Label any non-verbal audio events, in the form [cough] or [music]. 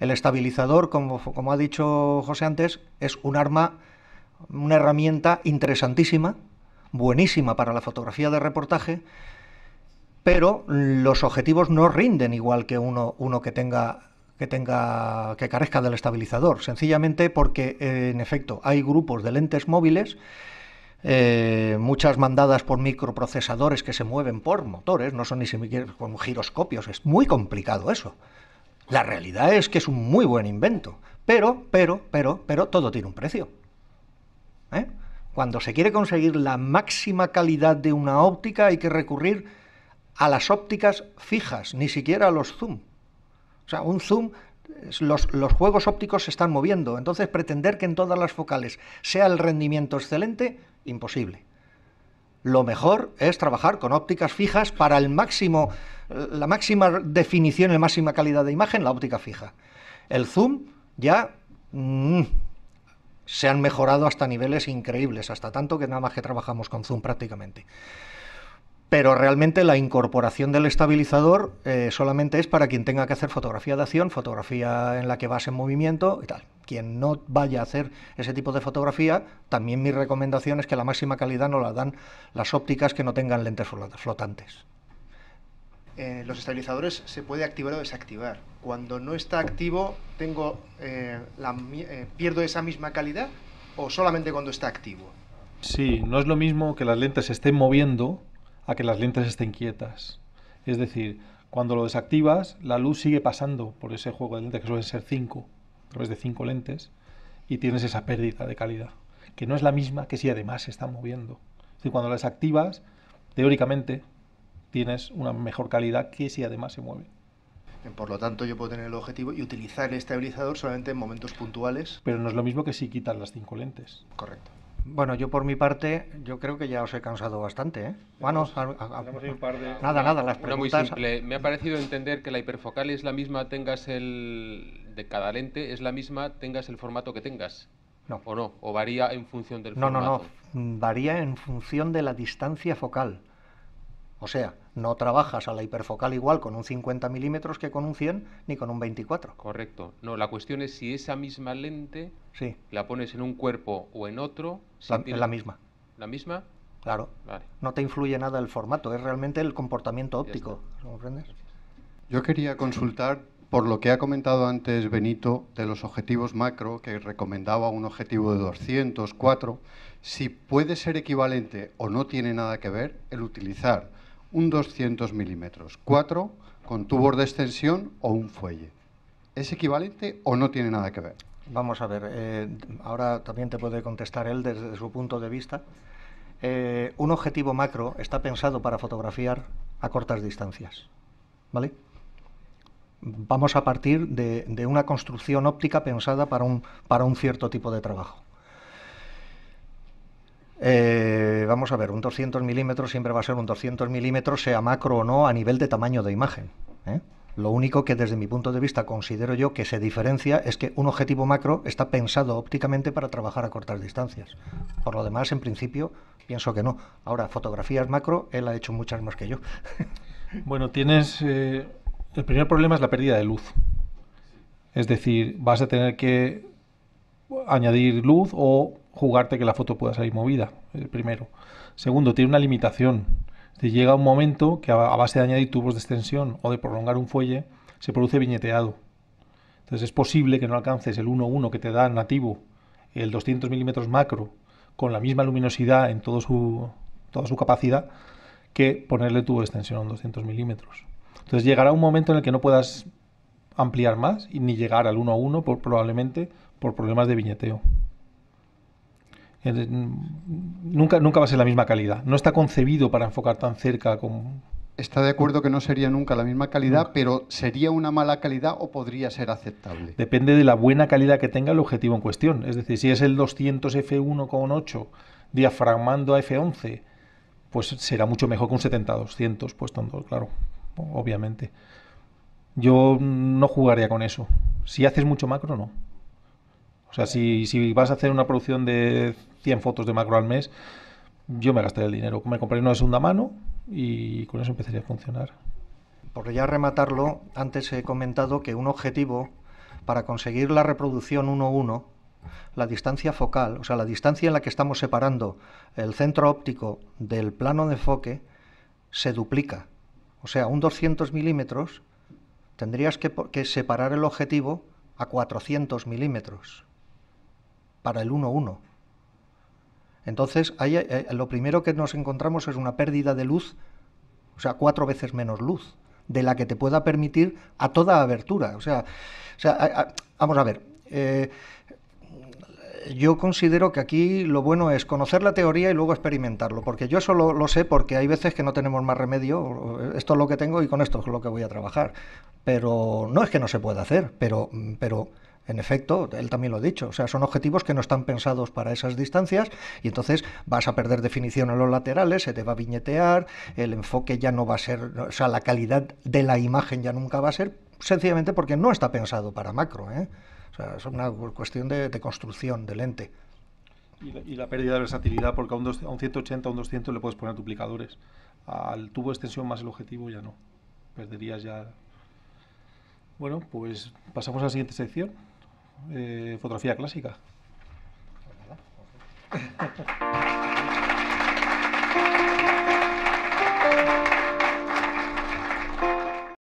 El estabilizador, como, ha dicho José antes, es un arma, una herramienta interesantísima, buenísima para la fotografía de reportaje, pero los objetivos no rinden igual que uno, que tenga que tenga que carezca del estabilizador, sencillamente porque eh, en efecto hay grupos de lentes móviles eh, muchas mandadas por microprocesadores que se mueven por motores, no son ni siquiera con giroscopios, es muy complicado eso. La realidad es que es un muy buen invento, pero, pero, pero, pero todo tiene un precio. ¿eh? Cuando se quiere conseguir la máxima calidad de una óptica hay que recurrir a las ópticas fijas, ni siquiera a los zoom. O sea, un zoom, los, los juegos ópticos se están moviendo, entonces pretender que en todas las focales sea el rendimiento excelente, imposible lo mejor es trabajar con ópticas fijas para el máximo, la máxima definición, la máxima calidad de imagen, la óptica fija. El zoom ya mm, se han mejorado hasta niveles increíbles, hasta tanto que nada más que trabajamos con zoom prácticamente pero realmente la incorporación del estabilizador eh, solamente es para quien tenga que hacer fotografía de acción, fotografía en la que vas en movimiento y tal. Quien no vaya a hacer ese tipo de fotografía, también mi recomendación es que la máxima calidad no la dan las ópticas que no tengan lentes flotantes. Eh, los estabilizadores se puede activar o desactivar. Cuando no está activo, tengo, eh, la, pierdo esa misma calidad o solamente cuando está activo. Sí, no es lo mismo que las lentes estén moviendo a que las lentes estén quietas. Es decir, cuando lo desactivas, la luz sigue pasando por ese juego de lentes, que suelen ser cinco, a través de cinco lentes, y tienes esa pérdida de calidad, que no es la misma que si además se está moviendo. Es decir, cuando la desactivas, teóricamente, tienes una mejor calidad que si además se mueve. Por lo tanto, yo puedo tener el objetivo y utilizar el estabilizador solamente en momentos puntuales. Pero no es lo mismo que si quitas las cinco lentes. Correcto. Bueno, yo por mi parte, yo creo que ya os he cansado bastante. ¿eh? Bueno, nada, nada, las preguntas. muy simple. Me ha parecido entender que la hiperfocal es la misma, tengas el. de cada lente, es la misma, tengas el formato que tengas. ¿O no? ¿O varía en función del formato? No, no, no. Varía en función de la distancia focal. O sea, no trabajas a la hiperfocal igual con un 50 milímetros que con un 100 ni con un 24. Correcto. No, la cuestión es si esa misma lente la pones en un cuerpo o en otro. Es la, misma. ¿La misma? Claro. No te influye nada el formato, es realmente el comportamiento óptico. Yo quería consultar por lo que ha comentado antes Benito de los objetivos macro, que recomendaba un objetivo de 204, si puede ser equivalente o no tiene nada que ver el utilizar un 200 milímetros, cuatro con tubos de extensión o un fuelle. ¿Es equivalente o no tiene nada que ver? Vamos a ver, eh, ahora también te puede contestar él desde su punto de vista. Eh, un objetivo macro está pensado para fotografiar a cortas distancias, ¿vale? Vamos a partir de, de una construcción óptica pensada para un, para un cierto tipo de trabajo. Eh, vamos a ver, un 200 milímetros siempre va a ser un 200 milímetros, sea macro o no, a nivel de tamaño de imagen. ¿eh? Lo único que desde mi punto de vista considero yo que se diferencia es que un objetivo macro está pensado ópticamente para trabajar a cortas distancias. Por lo demás, en principio, pienso que no. Ahora, fotografías macro, él ha hecho muchas más que yo. [laughs] Bueno, tienes... Eh, el primer problema es la pérdida de luz. Es decir, vas a tener que añadir luz o jugarte que la foto pueda salir movida, el primero. Segundo, tiene una limitación. Te llega un momento que a base de añadir tubos de extensión o de prolongar un fuelle, se produce viñeteado. Entonces es posible que no alcances el 1.1 que te da nativo, el 200 mm macro, con la misma luminosidad en toda su capacidad, que ponerle tubo de extensión 200 mm Entonces llegará un momento en el que no puedas ampliar más y ni llegar al 1 por, probablemente por problemas de viñeteo nunca, nunca va a ser la misma calidad. No está concebido para enfocar tan cerca como... Está de acuerdo que no sería nunca la misma calidad, pero ¿sería una mala calidad o podría ser aceptable? Depende de la buena calidad que tenga el objetivo en cuestión. Es decir, si es el 200 F1,8 diafragmando a F11, pues será mucho mejor que un 70-200, pues tanto, claro, obviamente. Yo no jugaría con eso. Si haces mucho macro, no. O sea, si, vas a hacer una producción de 100 fotos de macro al mes, yo me gastaría el dinero. Me compraría una de segunda mano y con eso empezaría a funcionar. Por ya rematarlo, antes he comentado que un objetivo para conseguir la reproducción 1-1, la distancia focal, o sea, la distancia en la que estamos separando el centro óptico del plano de enfoque, se duplica. O sea, un 200 milímetros tendrías que, que separar el objetivo a 400 milímetros para el 1-1. Entonces, eh, eh, lo primero que nos encontramos es una pérdida de luz, o sea, cuatro veces menos luz, de la que te pueda permitir a toda abertura. O sea, vamos a ver. Eh, yo considero que aquí lo bueno es conocer la teoría y luego experimentarlo, porque yo eso lo, sé porque hay veces que no tenemos más remedio, esto es lo que tengo y con esto es lo que voy a trabajar. Pero no es que no se pueda hacer, pero, pero en efecto, él también lo ha dicho, o sea, son objetivos que no están pensados para esas distancias y entonces vas a perder definición en los laterales, se te va a viñetear, el enfoque ya no va a ser, o sea, la calidad de la imagen ya nunca va a ser, sencillamente porque no está pensado para macro, ¿eh? o sea, es una cuestión de, construcción del lente. Y la, pérdida de versatilidad, porque a un, a un 180, a un 200 le puedes poner duplicadores. Al tubo de extensión más el objetivo ya no. Perderías ya... Bueno, pues pasamos a la siguiente sección. Eh, fotografía clásica. Pues pues [laughs]